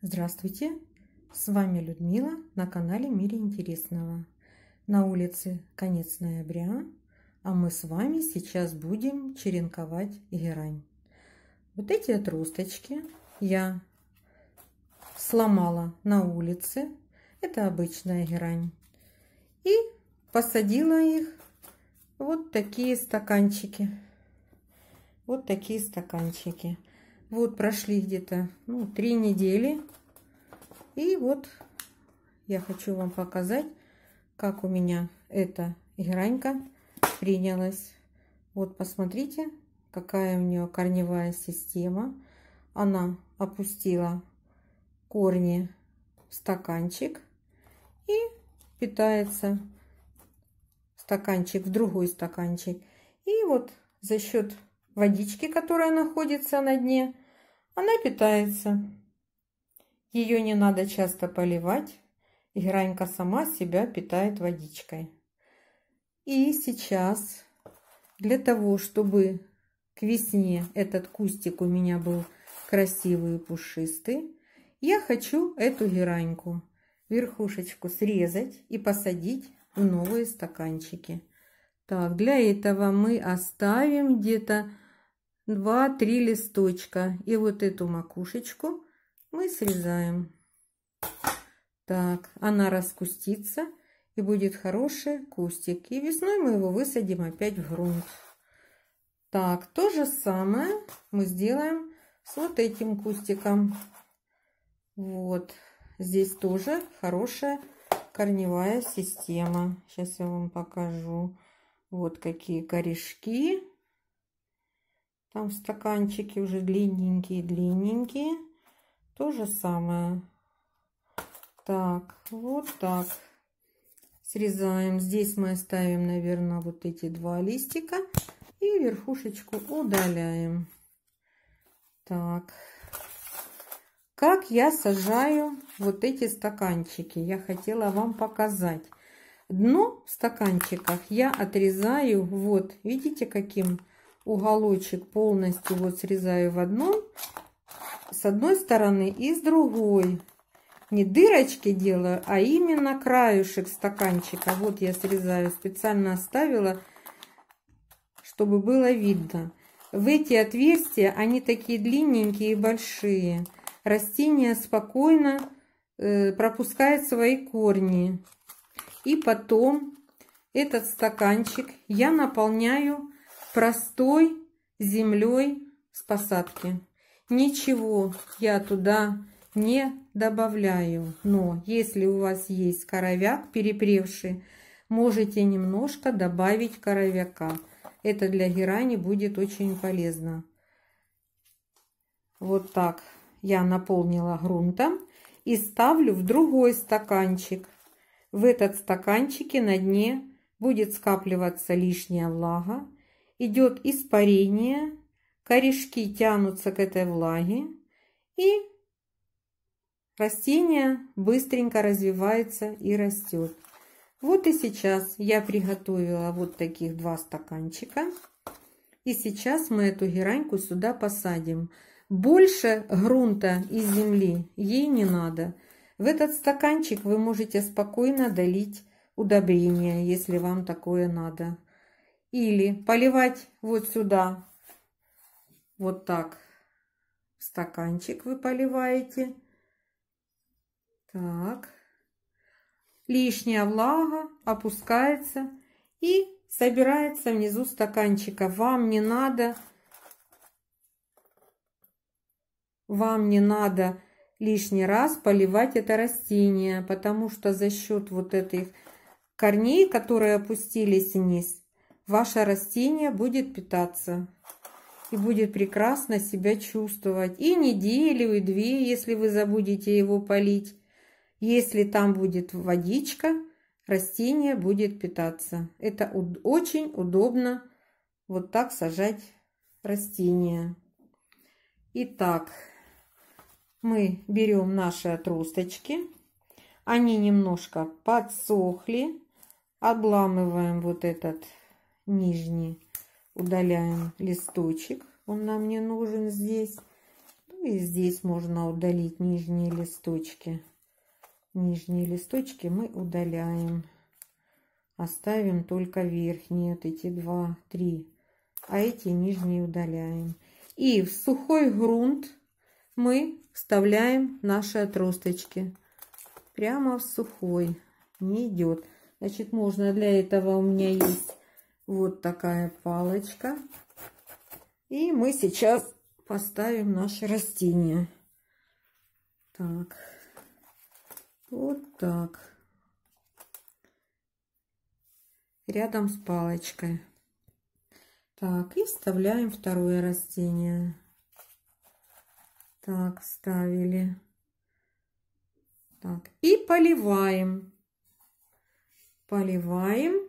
Здравствуйте! С вами Людмила на канале Мире Интересного. На улице конец ноября, а мы с вами сейчас будем черенковать герань. Вот эти отросточки я сломала на улице. Это обычная герань. И посадила их вот такие стаканчики. Вот такие стаканчики. Вот прошли где-то ну, три недели. И вот я хочу вам показать, как у меня эта гранька принялась. Вот посмотрите, какая у нее корневая система. Она опустила корни в стаканчик и питается стаканчик в другой стаканчик. И вот за счет водички, которая находится на дне, она питается. Ее не надо часто поливать, и гранька сама себя питает водичкой. И сейчас для того, чтобы к весне этот кустик у меня был красивый и пушистый, я хочу эту гераньку, верхушечку срезать и посадить в новые стаканчики. Так, для этого мы оставим где-то два три листочка. И вот эту макушечку мы срезаем. Так, она раскустится и будет хороший кустик. И весной мы его высадим опять в грунт. Так, то же самое мы сделаем с вот этим кустиком. Вот, здесь тоже хорошая корневая система. Сейчас я вам покажу. Вот какие корешки. Там стаканчики уже длинненькие-длинненькие. То же самое. Так, вот так. Срезаем. Здесь мы оставим, наверное, вот эти два листика. И верхушечку удаляем. Так. Как я сажаю вот эти стаканчики? Я хотела вам показать. Дно в стаканчиках я отрезаю вот, видите, каким уголочек полностью вот срезаю в одном, с одной стороны и с другой. Не дырочки делаю, а именно краюшек стаканчика. Вот я срезаю, специально оставила, чтобы было видно. В эти отверстия, они такие длинненькие и большие. Растение спокойно э, пропускает свои корни. И потом этот стаканчик я наполняю простой землей с посадки. Ничего я туда не добавляю, но если у вас есть коровяк перепревший, можете немножко добавить коровяка. Это для герани будет очень полезно. Вот так я наполнила грунтом и ставлю в другой стаканчик. В этот стаканчике на дне будет скапливаться лишняя влага, идет испарение, корешки тянутся к этой влаге, и растение быстренько развивается и растет. Вот и сейчас я приготовила вот таких два стаканчика. И сейчас мы эту гераньку сюда посадим. Больше грунта и земли ей не надо. В этот стаканчик вы можете спокойно долить удобрение, если вам такое надо. Или поливать вот сюда, вот так, в стаканчик вы поливаете. Так. Лишняя влага опускается и собирается внизу стаканчика. Вам не надо, вам не надо лишний раз поливать это растение, потому что за счет вот этих корней, которые опустились вниз, ваше растение будет питаться и будет прекрасно себя чувствовать. И неделю, и две, если вы забудете его полить. Если там будет водичка, растение будет питаться. Это очень удобно вот так сажать растения. Итак, мы берем наши отросточки. Они немножко подсохли. Обламываем вот этот нижний. Удаляем листочек, он нам не нужен здесь. Ну и здесь можно удалить нижние листочки. Нижние листочки мы удаляем. Оставим только верхние, вот эти два, три. А эти нижние удаляем. И в сухой грунт мы вставляем наши отросточки. Прямо в сухой. Не идет. Значит, можно для этого у меня есть вот такая палочка. И мы сейчас поставим наши растения. Так. Вот так. Рядом с палочкой. Так, и вставляем второе растение. Так, вставили. Так, и поливаем. Поливаем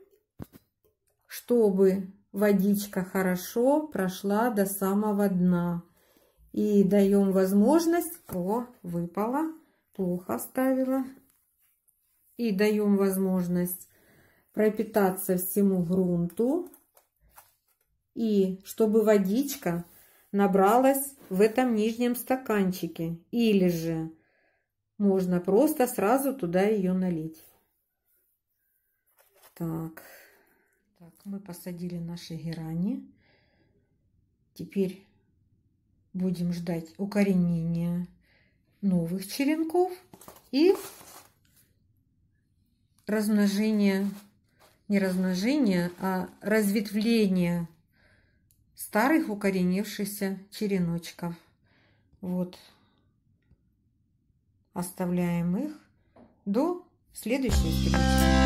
чтобы водичка хорошо прошла до самого дна. И даем возможность... О, выпала, плохо ставила. И даем возможность пропитаться всему грунту. И чтобы водичка набралась в этом нижнем стаканчике. Или же можно просто сразу туда ее налить. Так. Так, мы посадили наши герани. Теперь будем ждать укоренения новых черенков и размножения, не размножения, а разветвления старых укоренившихся череночков. Вот. Оставляем их до следующей встречи.